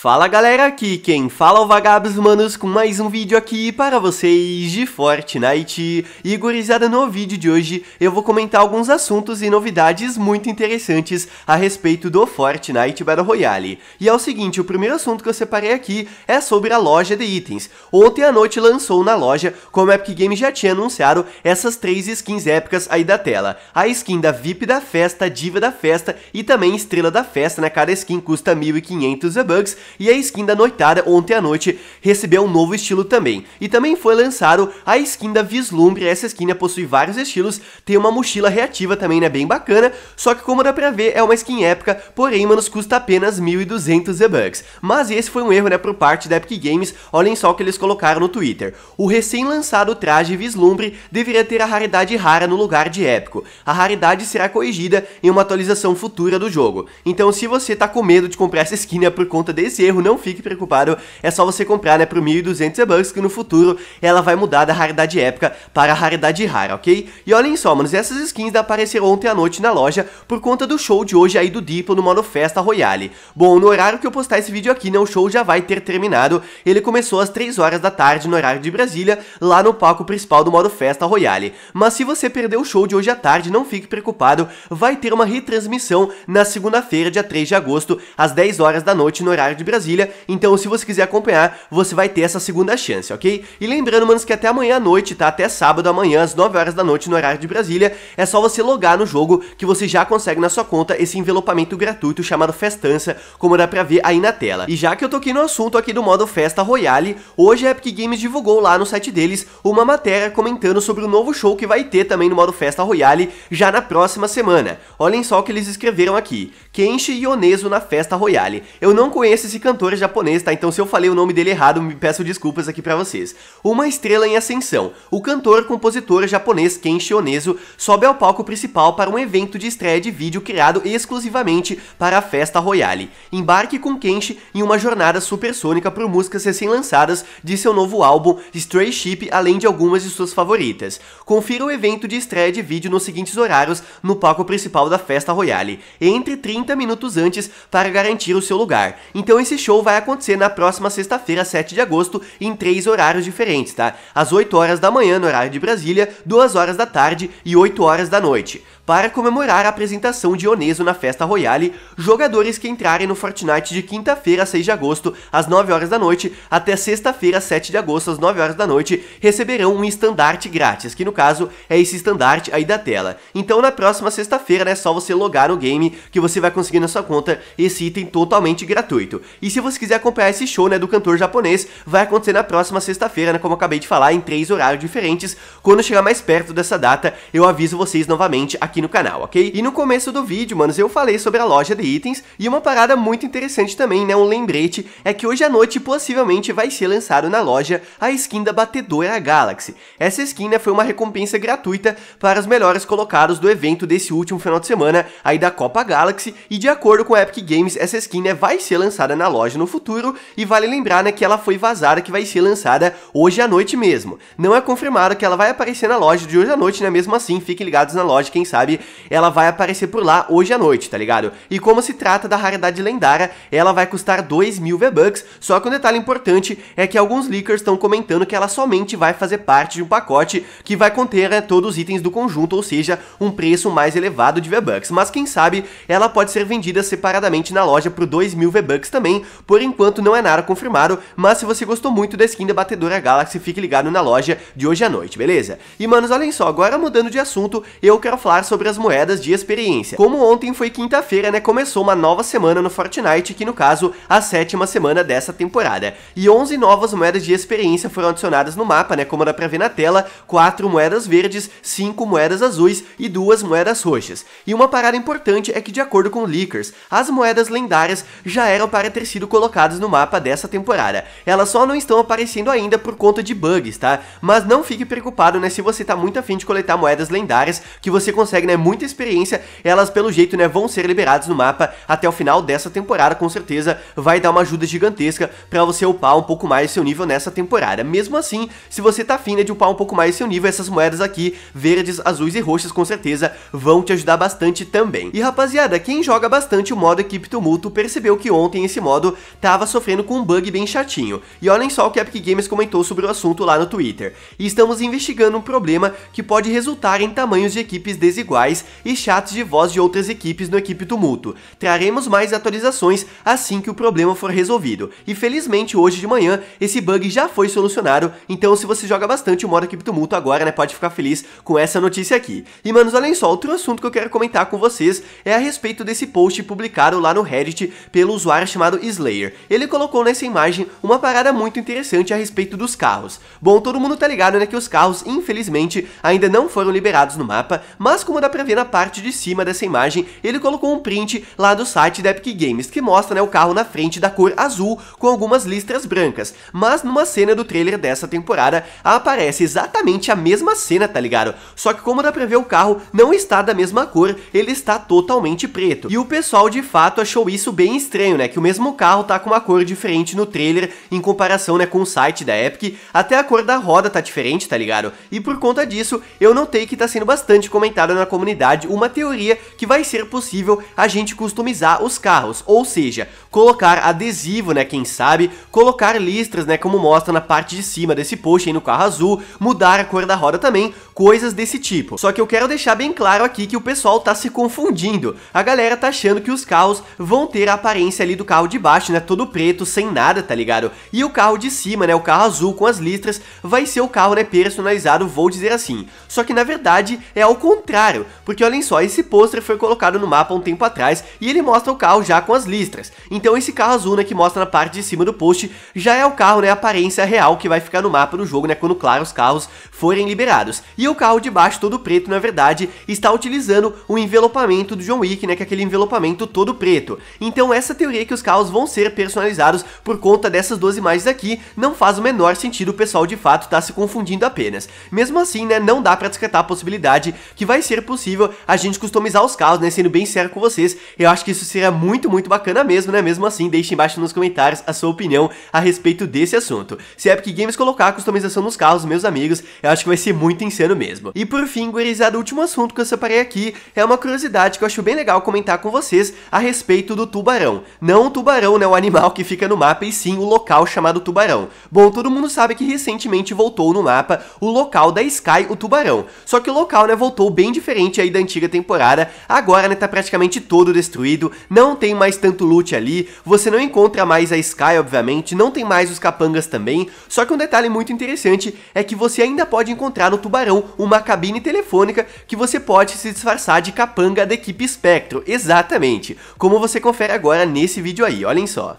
Fala galera, aqui quem fala é o Vagabos Manos com mais um vídeo aqui para vocês de Fortnite. E gurizada, no vídeo de hoje eu vou comentar alguns assuntos e novidades muito interessantes a respeito do Fortnite Battle Royale. E é o seguinte, o primeiro assunto que eu separei aqui é sobre a loja de itens. Ontem à noite lançou na loja, como a Epic Games já tinha anunciado, essas três skins épicas aí da tela. A skin da VIP da festa, Diva da festa e também Estrela da festa, né? Cada skin custa 1.500 V-Bucks e a skin da noitada ontem à noite recebeu um novo estilo também. E também foi lançado a skin da Vislumbre, essa skin possui vários estilos, tem uma mochila reativa também, né, bem bacana, só que como dá pra ver é uma skin épica, porém, nos custa apenas 1.200 V-Bucks. Mas esse foi um erro, né, por parte da Epic Games, olhem só o que eles colocaram no Twitter. O recém-lançado traje Vislumbre deveria ter a raridade rara no lugar de épico. A raridade será corrigida em uma atualização futura do jogo. Então se você tá com medo de comprar essa skin né, por conta desse esse erro, não fique preocupado, é só você comprar, né, por 1.200 e-bucks, que no futuro ela vai mudar da raridade épica para a raridade rara, ok? E olhem só, manos, essas skins apareceram ontem à noite na loja por conta do show de hoje aí do Diplo no modo Festa Royale. Bom, no horário que eu postar esse vídeo aqui, né, o show já vai ter terminado, ele começou às 3 horas da tarde no horário de Brasília, lá no palco principal do modo Festa Royale. Mas se você perdeu o show de hoje à tarde, não fique preocupado, vai ter uma retransmissão na segunda-feira, dia 3 de agosto, às 10 horas da noite no horário de Brasília, então se você quiser acompanhar, você vai ter essa segunda chance, ok? E lembrando, manos, que até amanhã à noite, tá? Até sábado amanhã, às 9 horas da noite, no horário de Brasília, é só você logar no jogo que você já consegue na sua conta esse envelopamento gratuito chamado Festança, como dá pra ver aí na tela. E já que eu toquei no assunto aqui do modo Festa Royale, hoje a Epic Games divulgou lá no site deles uma matéria comentando sobre o novo show que vai ter também no modo Festa Royale já na próxima semana. Olhem só o que eles escreveram aqui. Kenshi Ioneso na Festa Royale. Eu não conheço esse e cantor japonês, tá? Então se eu falei o nome dele errado, me peço desculpas aqui para vocês. Uma estrela em ascensão. O cantor, compositor japonês Kenshi Onesu sobe ao palco principal para um evento de estreia de vídeo criado exclusivamente para a Festa Royale. Embarque com Kenshi em uma jornada supersônica por músicas recém-lançadas de seu novo álbum Stray Ship, além de algumas de suas favoritas. Confira o evento de estreia de vídeo nos seguintes horários no palco principal da Festa Royale, entre 30 minutos antes para garantir o seu lugar. Então esse show vai acontecer na próxima sexta-feira, 7 de agosto, em três horários diferentes, tá? Às 8 horas da manhã no horário de Brasília, 2 horas da tarde e 8 horas da noite para comemorar a apresentação de Oneso na Festa Royale, jogadores que entrarem no Fortnite de quinta-feira, 6 de agosto, às 9 horas da noite, até sexta-feira, 7 de agosto, às 9 horas da noite, receberão um estandarte grátis, que no caso é esse estandarte aí da tela. Então na próxima sexta-feira, né, é só você logar no game que você vai conseguir na sua conta esse item totalmente gratuito. E se você quiser acompanhar esse show, né, do cantor japonês, vai acontecer na próxima sexta-feira, né, como eu acabei de falar, em três horários diferentes. Quando chegar mais perto dessa data, eu aviso vocês novamente aqui aqui no canal, ok? E no começo do vídeo, manos, eu falei sobre a loja de itens e uma parada muito interessante também, né, um lembrete, é que hoje à noite possivelmente vai ser lançado na loja a skin da Batedora Galaxy. Essa skin, né, foi uma recompensa gratuita para os melhores colocados do evento desse último final de semana aí da Copa Galaxy e de acordo com a Epic Games, essa skin, né, vai ser lançada na loja no futuro e vale lembrar, né, que ela foi vazada que vai ser lançada hoje à noite mesmo. Não é confirmado que ela vai aparecer na loja de hoje à noite, né, mesmo assim, fiquem ligados na loja, quem sabe sabe? Ela vai aparecer por lá hoje à noite, tá ligado? E como se trata da raridade lendária, ela vai custar 2 mil V-Bucks, só que um detalhe importante é que alguns leakers estão comentando que ela somente vai fazer parte de um pacote que vai conter né, todos os itens do conjunto, ou seja, um preço mais elevado de V-Bucks, mas quem sabe ela pode ser vendida separadamente na loja por 2 mil V-Bucks também, por enquanto não é nada confirmado, mas se você gostou muito da skin da Batedora Galaxy, fique ligado na loja de hoje à noite, beleza? E manos, olhem só, agora mudando de assunto, eu quero falar sobre sobre as moedas de experiência. Como ontem foi quinta-feira, né, começou uma nova semana no Fortnite, que no caso, a sétima semana dessa temporada. E 11 novas moedas de experiência foram adicionadas no mapa, né, como dá pra ver na tela, 4 moedas verdes, 5 moedas azuis e 2 moedas roxas. E uma parada importante é que, de acordo com Leakers, as moedas lendárias já eram para ter sido colocadas no mapa dessa temporada. Elas só não estão aparecendo ainda por conta de bugs, tá? Mas não fique preocupado, né, se você tá muito afim de coletar moedas lendárias, que você consegue consegue, né, muita experiência. Elas, pelo jeito, né, vão ser liberadas no mapa até o final dessa temporada, com certeza vai dar uma ajuda gigantesca pra você upar um pouco mais seu nível nessa temporada. Mesmo assim, se você tá afim né, de upar um pouco mais seu nível, essas moedas aqui, verdes, azuis e roxas, com certeza vão te ajudar bastante também. E rapaziada, quem joga bastante o modo Equipe Tumulto percebeu que ontem esse modo tava sofrendo com um bug bem chatinho. E olhem só o que a Epic Games comentou sobre o assunto lá no Twitter. E estamos investigando um problema que pode resultar em tamanhos de equipes desiguais iguais e chats de voz de outras equipes no Equipe Tumulto. Traremos mais atualizações assim que o problema for resolvido. E felizmente hoje de manhã esse bug já foi solucionado, então se você joga bastante o modo Equipe Tumulto agora, né, pode ficar feliz com essa notícia aqui. E manos, olhem só, outro assunto que eu quero comentar com vocês é a respeito desse post publicado lá no Reddit pelo usuário chamado Slayer. Ele colocou nessa imagem uma parada muito interessante a respeito dos carros. Bom, todo mundo tá ligado, né, que os carros, infelizmente, ainda não foram liberados no mapa, mas como como dá pra ver na parte de cima dessa imagem, ele colocou um print lá do site da Epic Games, que mostra né, o carro na frente da cor azul, com algumas listras brancas. Mas numa cena do trailer dessa temporada, aparece exatamente a mesma cena, tá ligado? Só que como dá pra ver, o carro não está da mesma cor, ele está totalmente preto. E o pessoal de fato achou isso bem estranho, né? Que o mesmo carro tá com uma cor diferente no trailer, em comparação né, com o site da Epic, até a cor da roda tá diferente, tá ligado? E por conta disso, eu notei que tá sendo bastante comentado na comunidade uma teoria que vai ser possível a gente customizar os carros, ou seja, colocar adesivo, né, quem sabe, colocar listras, né, como mostra na parte de cima desse post aí no carro azul, mudar a cor da roda também, coisas desse tipo. Só que eu quero deixar bem claro aqui que o pessoal tá se confundindo. A galera tá achando que os carros vão ter a aparência ali do carro de baixo, né, todo preto, sem nada, tá ligado? E o carro de cima, né, o carro azul com as listras, vai ser o carro, né, personalizado, vou dizer assim. Só que na verdade é ao contrário, porque olhem só, esse pôster foi colocado no mapa um tempo atrás e ele mostra o carro já com as listras. Então esse carro azul, né, que mostra na parte de cima do post, já é o carro, né, aparência real que vai ficar no mapa do jogo, né, quando, claro, os carros forem liberados. E o carro de baixo, todo preto, na verdade, está utilizando o envelopamento do John Wick, né? Que é aquele envelopamento todo preto. Então essa teoria que os carros vão ser personalizados por conta dessas duas imagens aqui, não faz o menor sentido, o pessoal de fato está se confundindo apenas. Mesmo assim, né, não dá para descartar a possibilidade que vai ser possível a gente customizar os carros, né, sendo bem sério com vocês, eu acho que isso seria muito, muito bacana mesmo, né, mesmo assim, deixe embaixo nos comentários a sua opinião a respeito desse assunto. Se é Epic Games colocar a customização nos carros, meus amigos, eu acho que vai ser muito insano mesmo. E por fim, gurizada, o último assunto que eu separei aqui é uma curiosidade que eu acho bem legal comentar com vocês a respeito do tubarão. Não o tubarão, né, o animal que fica no mapa, e sim o local chamado Tubarão. Bom, todo mundo sabe que recentemente voltou no mapa o local da Sky, o Tubarão. Só que o local, né, voltou bem diferente aí da antiga temporada. Agora, né, tá praticamente todo destruído, não tem mais tanto loot ali, você não encontra mais a Sky, obviamente, não tem mais os capangas também. Só que um detalhe muito interessante é que você ainda pode encontrar no Tubarão uma cabine telefônica que você pode se disfarçar de capanga da equipe Spectro. Exatamente, como você confere agora nesse vídeo aí, olhem só.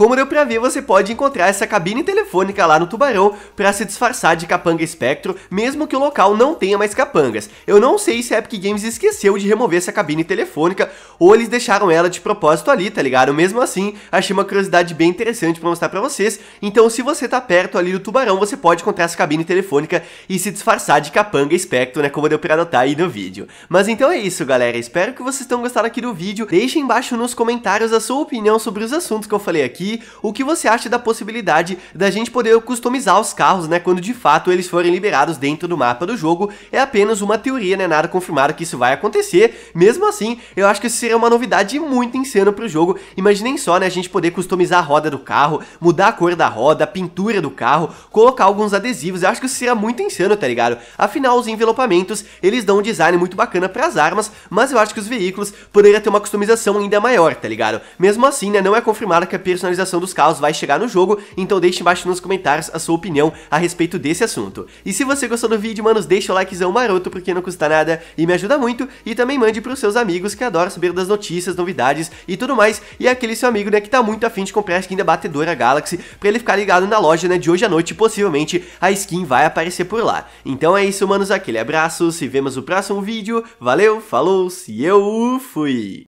Como deu pra ver, você pode encontrar essa cabine telefônica lá no Tubarão para se disfarçar de Capanga Espectro, mesmo que o local não tenha mais capangas. Eu não sei se a Epic Games esqueceu de remover essa cabine telefônica ou eles deixaram ela de propósito ali, tá ligado? Mesmo assim, achei uma curiosidade bem interessante para mostrar para vocês. Então, se você tá perto ali do Tubarão, você pode encontrar essa cabine telefônica e se disfarçar de Capanga Espectro, né? Como deu pra notar aí no vídeo. Mas então é isso, galera. Espero que vocês tenham gostado aqui do vídeo. Deixem embaixo nos comentários a sua opinião sobre os assuntos que eu falei aqui o que você acha da possibilidade da gente poder customizar os carros, né, quando de fato eles forem liberados dentro do mapa do jogo. É apenas uma teoria, né, nada confirmado que isso vai acontecer. Mesmo assim, eu acho que isso seria uma novidade muito insana pro jogo. Imaginem só, né, a gente poder customizar a roda do carro, mudar a cor da roda, a pintura do carro, colocar alguns adesivos. Eu acho que isso seria muito insano, tá ligado? Afinal, os envelopamentos, eles dão um design muito bacana para as armas, mas eu acho que os veículos poderiam ter uma customização ainda maior, tá ligado? Mesmo assim, né, não é confirmado que a personalização atualização dos carros vai chegar no jogo, então deixe embaixo nos comentários a sua opinião a respeito desse assunto. E se você gostou do vídeo, manos, deixa o likezão maroto porque não custa nada e me ajuda muito, e também mande pros seus amigos que adoram saber das notícias, novidades e tudo mais, e aquele seu amigo, né, que tá muito afim de comprar a skin da Batedora Galaxy pra ele ficar ligado na loja, né, de hoje à noite, possivelmente a skin vai aparecer por lá. Então é isso, manos, aquele abraço, se vemos no próximo vídeo, valeu, falou, se eu fui!